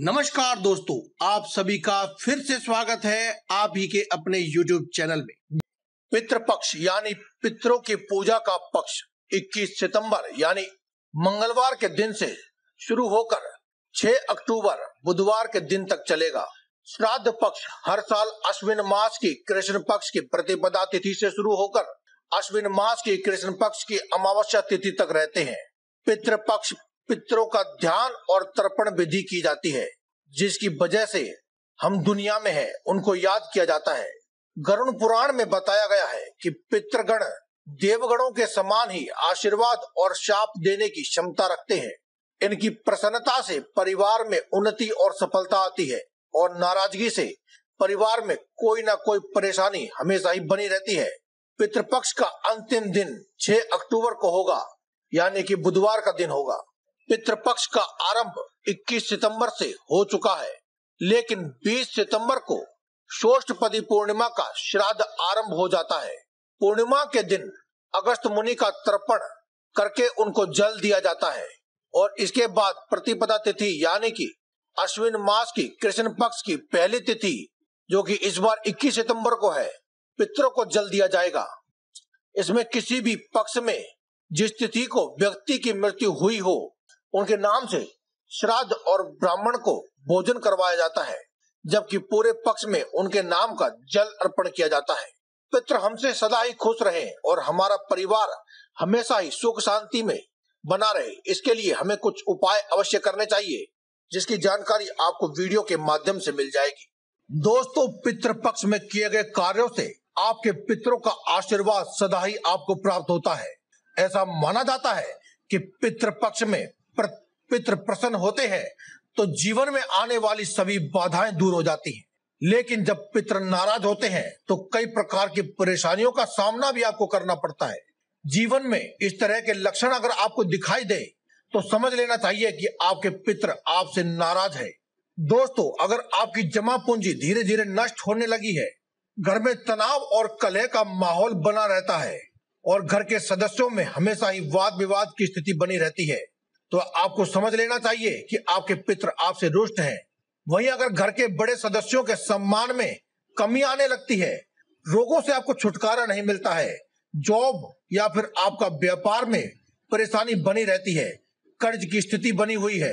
नमस्कार दोस्तों आप सभी का फिर से स्वागत है आप ही के अपने YouTube चैनल में पितृ पक्ष यानी पितरों की पूजा का पक्ष 21 सितंबर यानी मंगलवार के दिन से शुरू होकर 6 अक्टूबर बुधवार के दिन तक चलेगा श्राद्ध पक्ष हर साल अश्विन मास की कृष्ण पक्ष की प्रतिपदा तिथि से शुरू होकर अश्विन मास की कृष्ण पक्ष की अमावस्या तिथि तक रहते हैं पितृ पक्ष पितरों का ध्यान और तर्पण विधि की जाती है जिसकी वजह से हम दुनिया में हैं उनको याद किया जाता है गरुण पुराण में बताया गया है कि पितृगण देवगणों के समान ही आशीर्वाद और शाप देने की क्षमता रखते हैं इनकी प्रसन्नता से परिवार में उन्नति और सफलता आती है और नाराजगी से परिवार में कोई ना कोई परेशानी हमेशा ही बनी रहती है पितृपक्ष का अंतिम दिन 6 अक्टूबर को होगा यानी कि बुधवार का दिन होगा पितृपक्ष का आरंभ 21 सितंबर से हो चुका है लेकिन 20 सितंबर को षोष्ठपदी पूर्णिमा का श्राद्ध आरंभ हो जाता है पूर्णिमा के दिन अगस्त मुनि का तर्पण करके उनको जल दिया जाता है और इसके बाद प्रतिपदा तिथि यानी कि अश्विन मास की कृष्ण पक्ष की पहली तिथि जो कि इस बार 21 सितंबर को है पितरों को जल दिया जाएगा इसमें किसी भी पक्ष में जिस तिथि को व्यक्ति की मृत्यु हुई हो उनके नाम से श्राद्ध और ब्राह्मण को भोजन करवाया जाता है जबकि पूरे पक्ष में उनके नाम का जल अर्पण किया जाता है पित्र हमसे सदा ही खुश रहे और हमारा परिवार हमेशा ही सुख शांति में बना रहे इसके लिए हमें कुछ उपाय अवश्य करने चाहिए जिसकी जानकारी आपको वीडियो के माध्यम से मिल जाएगी दोस्तों पितृ पक्ष में किए गए कार्यों से आपके पितरों का आशीर्वाद सदा ही आपको प्राप्त होता है ऐसा माना जाता है कि पितृ पक्ष में पित्र प्रसन्न होते हैं तो जीवन में आने वाली सभी बाधाएं दूर हो जाती हैं लेकिन जब पितृ नाराज होते हैं तो कई प्रकार की परेशानियों का सामना भी आपको करना पड़ता है जीवन में इस तरह के लक्षण अगर आपको दिखाई दे तो समझ लेना चाहिए कि आपके पितृ आपसे नाराज है दोस्तों अगर आपकी जमा पूंजी धीरे धीरे नष्ट होने लगी है घर में तनाव और कलह का माहौल बना रहता है और घर के सदस्यों में हमेशा ही वाद विवाद की स्थिति बनी रहती है तो आपको समझ लेना चाहिए कि आपके पित्र आपसे रुष्ट हैं। वहीं अगर घर के बड़े सदस्यों के सम्मान में कमी आने लगती है रोगों से आपको छुटकारा नहीं मिलता है जॉब या फिर आपका व्यापार में परेशानी बनी रहती है कर्ज की स्थिति बनी हुई है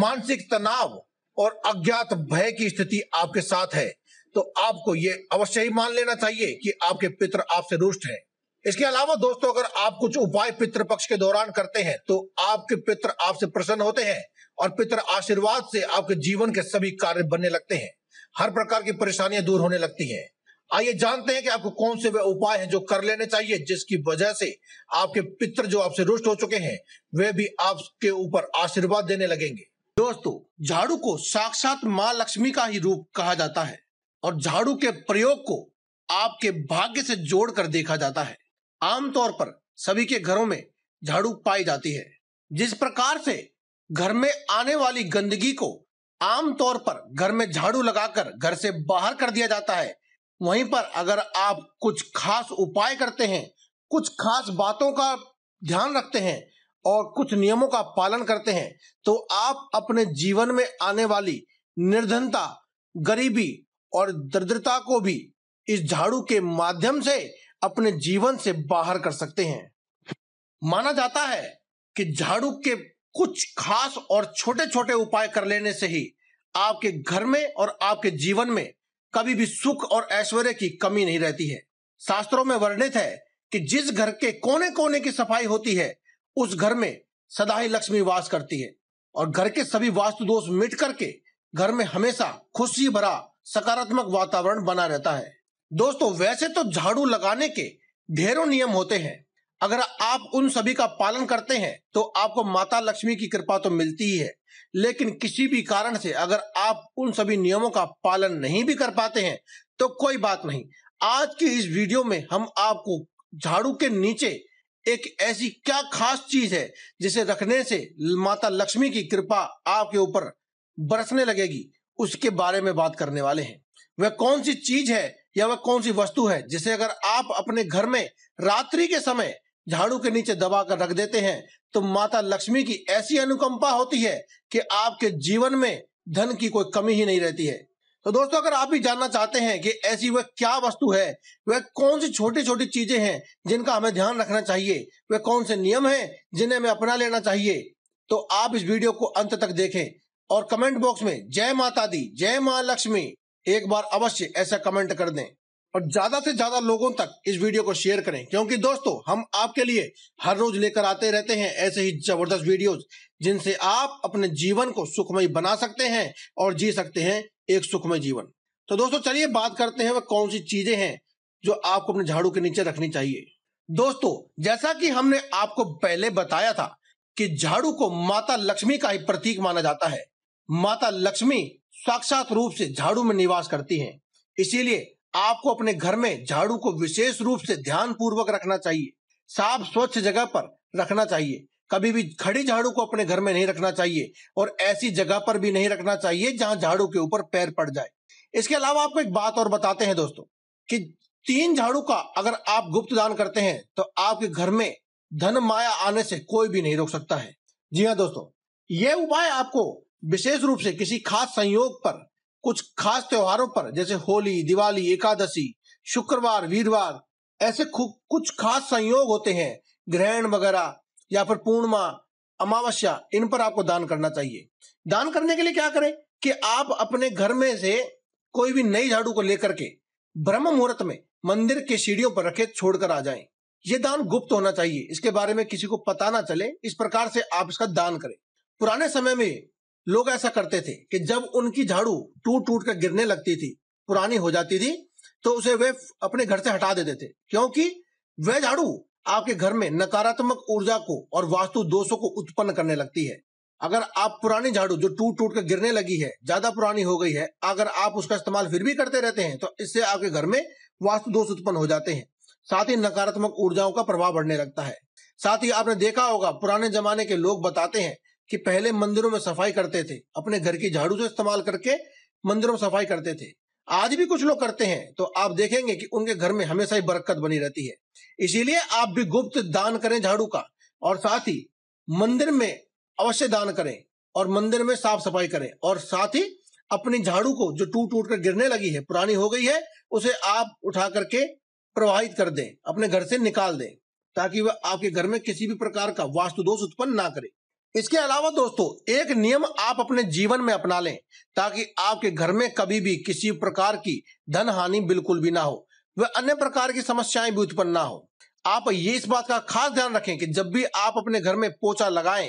मानसिक तनाव और अज्ञात भय की स्थिति आपके साथ है तो आपको ये अवश्य ही मान लेना चाहिए कि आपके पितर आपसे रुष्ट हैं इसके अलावा दोस्तों अगर आप कुछ उपाय पितृ पक्ष के दौरान करते हैं तो आपके पित्र आपसे प्रसन्न होते हैं और पितृ आशीर्वाद से आपके जीवन के सभी कार्य बनने लगते हैं हर प्रकार की परेशानियां दूर होने लगती हैं आइए जानते हैं कि आपको कौन से वे उपाय हैं जो कर लेने चाहिए जिसकी वजह से आपके पितर जो आपसे रुष्ट हो चुके हैं वे भी आपके ऊपर आशीर्वाद देने लगेंगे दोस्तों झाड़ू को साक्षात माँ लक्ष्मी का ही रूप कहा जाता है और झाड़ू के प्रयोग को आपके भाग्य से जोड़कर देखा जाता है आमतौर पर सभी के घरों में झाड़ू पाई जाती है जिस प्रकार से घर में आने वाली गंदगी को आमतौर पर घर में झाड़ू लगाकर घर से बाहर कर दिया जाता है वहीं पर अगर आप कुछ खास उपाय करते हैं कुछ खास बातों का ध्यान रखते हैं और कुछ नियमों का पालन करते हैं तो आप अपने जीवन में आने वाली निर्धनता गरीबी और दरिद्रता को भी इस झाड़ू के माध्यम से अपने जीवन से बाहर कर सकते हैं माना जाता है कि झाड़ू के कुछ खास और छोटे छोटे उपाय कर लेने से ही आपके घर में और आपके जीवन में कभी भी सुख और ऐश्वर्य की कमी नहीं रहती है शास्त्रों में वर्णित है कि जिस घर के कोने कोने की सफाई होती है उस घर में सदा ही लक्ष्मी वास करती है और घर के सभी वास्तु दोष मिट करके घर में हमेशा खुशी भरा सकारात्मक वातावरण बना रहता है दोस्तों वैसे तो झाड़ू लगाने के ढेरों नियम होते हैं अगर आप उन सभी का पालन करते हैं तो आपको माता लक्ष्मी की कृपा तो मिलती ही है लेकिन किसी भी कारण से अगर आप उन सभी नियमों का पालन नहीं भी कर पाते हैं तो कोई बात नहीं आज की इस वीडियो में हम आपको झाड़ू के नीचे एक ऐसी क्या खास चीज है जिसे रखने से माता लक्ष्मी की कृपा आपके ऊपर बरसने लगेगी उसके बारे में बात करने वाले हैं वह कौन सी चीज है या वह कौन सी वस्तु है जिसे अगर आप अपने घर में रात्रि के समय झाड़ू के नीचे दबा कर रख देते हैं तो माता लक्ष्मी की ऐसी अनुकंपा होती है कि आपके जीवन में धन की कोई कमी ही नहीं रहती है तो दोस्तों अगर आप भी जानना चाहते हैं कि ऐसी वह क्या वस्तु है वह कौन सी छोटी छोटी चीजें हैं जिनका हमें ध्यान रखना चाहिए वह कौन से नियम हैं जिन्हें हमें अपना लेना चाहिए तो आप इस वीडियो को अंत तक देखें और कमेंट बॉक्स में जय माता दी जय माँ लक्ष्मी एक बार अवश्य ऐसा कमेंट कर दें और ज्यादा से ज्यादा लोगों तक इस वीडियो को शेयर करें क्योंकि दोस्तों हम आपके लिए हर रोज लेकर आते रहते हैं ऐसे ही जबरदस्त वीडियोस जिनसे आप अपने जीवन को सुखमय बना सकते हैं और जी सकते हैं एक सुखमय जीवन तो दोस्तों चलिए बात करते हैं वह कौन सी चीजें हैं जो आपको अपने झाड़ू के नीचे रखनी चाहिए दोस्तों जैसा कि हमने आपको पहले बताया था कि झाड़ू को माता लक्ष्मी का ही प्रतीक माना जाता है माता लक्ष्मी साक्षात रूप से झाड़ू में निवास करती है इसीलिए आपको अपने घर में झाड़ू को विशेष रूप से ध्यान पूर्वक रखना चाहिए साफ स्वच्छ जगह पर रखना चाहिए कभी भी खड़ी झाड़ू को अपने घर में नहीं रखना चाहिए और ऐसी जगह पर भी नहीं रखना चाहिए जहां झाड़ू के ऊपर पैर पड़ जाए इसके अलावा आपको एक बात और बताते हैं दोस्तों कि तीन झाड़ू का अगर आप गुप्त दान करते हैं तो आपके घर में धन माया आने से कोई भी नहीं रोक सकता है जी हाँ दोस्तों ये उपाय आपको विशेष रूप से किसी खास संयोग पर कुछ खास त्योहारों पर जैसे होली दिवाली एकादशी शुक्रवार वीरवार ऐसे कुछ खास संयोग होते हैं ग्रहण वगैरह या फिर पूर्णिमा अमावस्या इन पर आपको दान करना चाहिए दान करने के लिए क्या करें कि आप अपने घर में से कोई भी नई झाड़ू को लेकर के ब्रह्म मुहूर्त में मंदिर के सीढ़ियों पर रखे छोड़कर आ जाएं। ये दान गुप्त होना चाहिए इसके बारे में किसी को पता ना चले इस प्रकार से आप इसका दान करें पुराने समय में लोग ऐसा करते थे कि जब उनकी झाड़ू टूट टूट कर गिरने लगती थी पुरानी हो जाती थी तो उसे वे अपने घर से हटा देते थे क्योंकि वह झाड़ू आपके घर में नकारात्मक ऊर्जा को और वास्तु दोषों को उत्पन्न करने लगती है अगर आप पुरानी झाड़ू जो टूट टूट कर गिरने लगी है ज्यादा पुरानी हो गई है अगर आप उसका इस्तेमाल फिर भी करते रहते हैं तो इससे आपके घर में वास्तु दोष उत्पन्न हो जाते हैं साथ ही नकारात्मक ऊर्जाओं का प्रभाव बढ़ने लगता है साथ ही आपने देखा होगा पुराने जमाने के लोग बताते हैं कि पहले मंदिरों में सफाई करते थे अपने घर की झाड़ू से इस्तेमाल करके मंदिरों में सफाई करते थे आज भी कुछ लोग करते हैं तो आप देखेंगे कि उनके घर में हमेशा ही बरकत बनी रहती है इसीलिए आप भी गुप्त दान करें झाड़ू का और साथ ही मंदिर में अवश्य दान करें और मंदिर में साफ सफाई करें और साथ ही अपनी झाड़ू को जो टूट टूट कर गिरने लगी है पुरानी हो गई है उसे आप उठा करके प्रवाहित कर दें अपने घर से निकाल दें ताकि वह आपके घर में किसी भी प्रकार का वास्तु दोष उत्पन्न ना करे इसके अलावा दोस्तों एक नियम आप अपने जीवन में अपना लें ताकि आपके घर में कभी भी किसी प्रकार की धन हानि बिल्कुल भी ना हो व अन्य प्रकार की समस्याएं भी उत्पन्न ना हो आप ये इस बात का खास ध्यान रखें कि जब भी आप अपने घर में पोछा लगाएं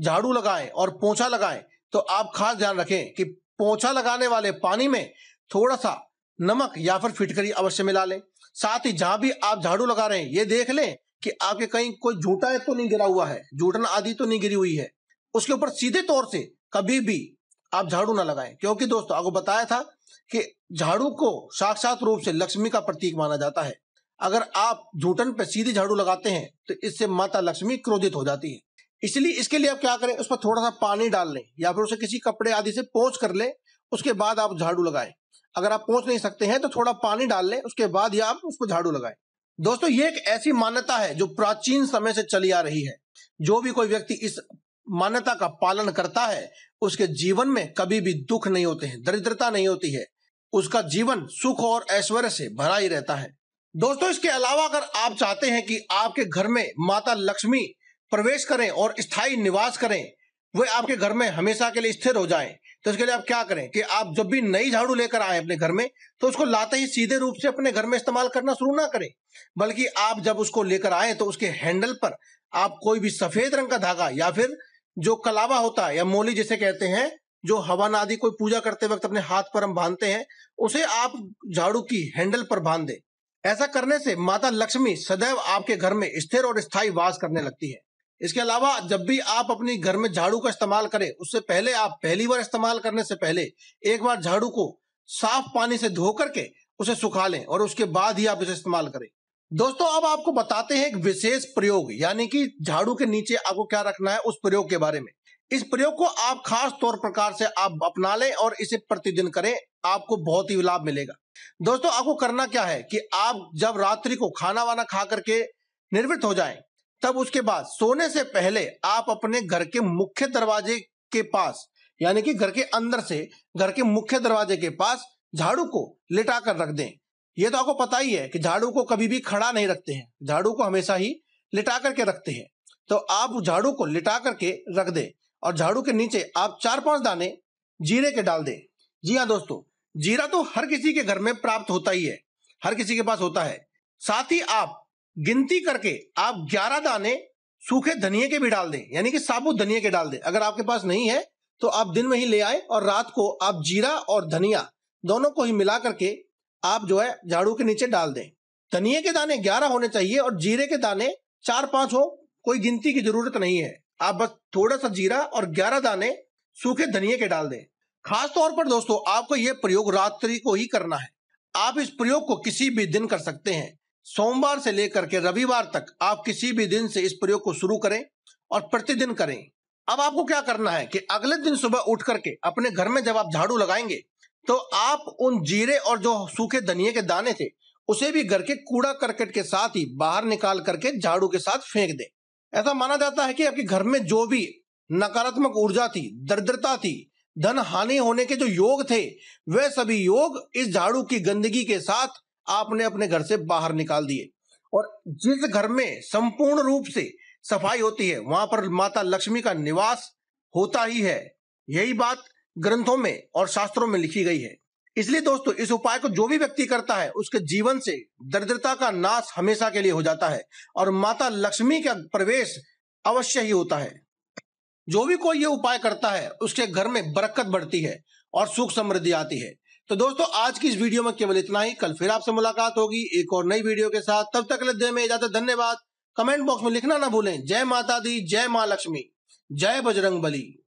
झाड़ू लगाएं और पोछा लगाएं तो आप खास ध्यान रखें कि पोछा लगाने वाले पानी में थोड़ा सा नमक या फिर फिटकरी अवश्य मिला लें साथ ही जहां भी आप झाड़ू लगा रहे हैं ये देख लें कि आपके कहीं कोई झूठा तो नहीं गिरा हुआ है झूठन आदि तो नहीं गिरी हुई है उसके ऊपर सीधे तौर से कभी भी आप झाड़ू ना लगाएं क्योंकि दोस्तों आपको बताया था कि झाड़ू को साक्षात रूप से लक्ष्मी का प्रतीक माना जाता है अगर आप झूठन पर सीधे झाड़ू लगाते हैं तो इससे माता लक्ष्मी क्रोधित हो जाती है इसलिए इसके लिए आप क्या करें उस पर थोड़ा सा पानी डाल लें या फिर उसे किसी कपड़े आदि से पोछ कर लें उसके बाद आप झाड़ू लगाएं अगर आप पहुंच नहीं सकते हैं तो थोड़ा पानी डाल लें उसके बाद ही आप उस पर झाड़ू लगाएं दोस्तों ये एक ऐसी मान्यता है जो प्राचीन समय से चली आ रही है जो भी कोई व्यक्ति इस मान्यता का पालन करता है उसके जीवन में कभी भी दुख नहीं होते हैं दरिद्रता नहीं होती है उसका जीवन सुख और ऐश्वर्य से भरा ही रहता है दोस्तों इसके अलावा अगर आप चाहते हैं कि आपके घर में माता लक्ष्मी प्रवेश करें और स्थायी निवास करें वे आपके घर में हमेशा के लिए स्थिर हो जाएं तो इसके लिए आप क्या करें कि आप जब भी नई झाड़ू लेकर आए अपने घर में तो उसको लाते ही सीधे रूप से अपने घर में इस्तेमाल करना शुरू ना करें बल्कि आप जब उसको लेकर आए तो उसके हैंडल पर आप कोई भी सफेद रंग का धागा या फिर जो कलावा होता है या मोली जिसे कहते हैं जो हवन आदि कोई पूजा करते वक्त अपने हाथ पर हम बांधते हैं उसे आप झाड़ू की हैंडल पर बांध दे ऐसा करने से माता लक्ष्मी सदैव आपके घर में स्थिर और स्थायी वास करने लगती है इसके अलावा जब भी आप अपने घर में झाड़ू का इस्तेमाल करें उससे पहले आप पहली बार इस्तेमाल करने से पहले एक बार झाड़ू को साफ पानी से धो करके उसे सुखा लें और उसके बाद ही आप इसे इस्तेमाल करें दोस्तों अब आपको बताते हैं एक विशेष प्रयोग यानी कि झाड़ू के नीचे आपको क्या रखना है उस प्रयोग के बारे में इस प्रयोग को आप खास तौर प्रकार से आप अपना लें और इसे प्रतिदिन करें आपको बहुत ही लाभ मिलेगा दोस्तों आपको करना क्या है कि आप जब रात्रि को खाना वाना खा करके निर्वृत्त हो जाएं तब उसके बाद सोने से पहले आप अपने घर के मुख्य दरवाजे के पास यानी कि घर के अंदर से घर के मुख्य दरवाजे के पास झाड़ू को लिटा कर रख दें ये तो आपको पता ही है कि झाड़ू को कभी भी खड़ा नहीं रखते हैं झाड़ू को हमेशा ही लिटा करके रखते हैं तो आप झाड़ू को लिटा करके रख दें और झाड़ू के नीचे आप चार पांच दाने जीरे के डाल दें जी हाँ दोस्तों जीरा तो हर किसी के घर में प्राप्त होता ही है हर किसी के पास होता है साथ ही आप गिनती करके आप 11 दाने सूखे धनिए के भी डाल दें यानी कि साबुत धनिए के डाल दें अगर आपके पास नहीं है तो आप दिन में ही ले आए और रात को आप जीरा और धनिया दोनों को ही मिला करके आप जो है झाड़ू के नीचे डाल दें धनिए के दाने ग्यारह होने चाहिए और जीरे के दाने चार पांच हो कोई गिनती की जरूरत नहीं है आप बस थोड़ा सा जीरा और ग्यारह दाने सूखे धनिए के डाल दें खास तौर पर दोस्तों आपको यह प्रयोग रात्रि को ही करना है आप इस प्रयोग को किसी भी दिन कर सकते हैं सोमवार से लेकर के रविवार तक आप किसी भी दिन से इस प्रयोग को शुरू करें और प्रतिदिन करें अब आपको क्या करना है कि अगले दिन सुबह उठ करके अपने घर में जब आप झाड़ू लगाएंगे तो आप उन जीरे और जो सूखे धनिए के दाने थे उसे भी घर के कूड़ा करकट के साथ ही बाहर निकाल करके झाड़ू के साथ फेंक दें ऐसा माना जाता है कि आपके घर में जो भी नकारात्मक ऊर्जा थी दरिद्रता थी धन हानि होने के जो योग थे वे सभी योग इस झाड़ू की गंदगी के साथ आपने अपने घर से बाहर निकाल दिए और जिस घर में संपूर्ण रूप से सफाई होती है वहां पर माता लक्ष्मी का निवास होता ही है यही बात ग्रंथों में और शास्त्रों में लिखी गई है इसलिए दोस्तों इस उपाय को जो भी व्यक्ति करता है उसके जीवन से दरिद्रता का नाश हमेशा के लिए हो जाता है और माता लक्ष्मी का प्रवेश अवश्य ही होता है जो भी कोई ये उपाय करता है उसके घर में बरकत बढ़ती है और सुख समृद्धि आती है तो दोस्तों आज की इस वीडियो में केवल इतना ही कल फिर आपसे मुलाकात होगी एक और नई वीडियो के साथ तब तक दे में इजाजत धन्यवाद कमेंट बॉक्स में लिखना ना भूलें जय माता दी जय माँ लक्ष्मी जय बजरंग बली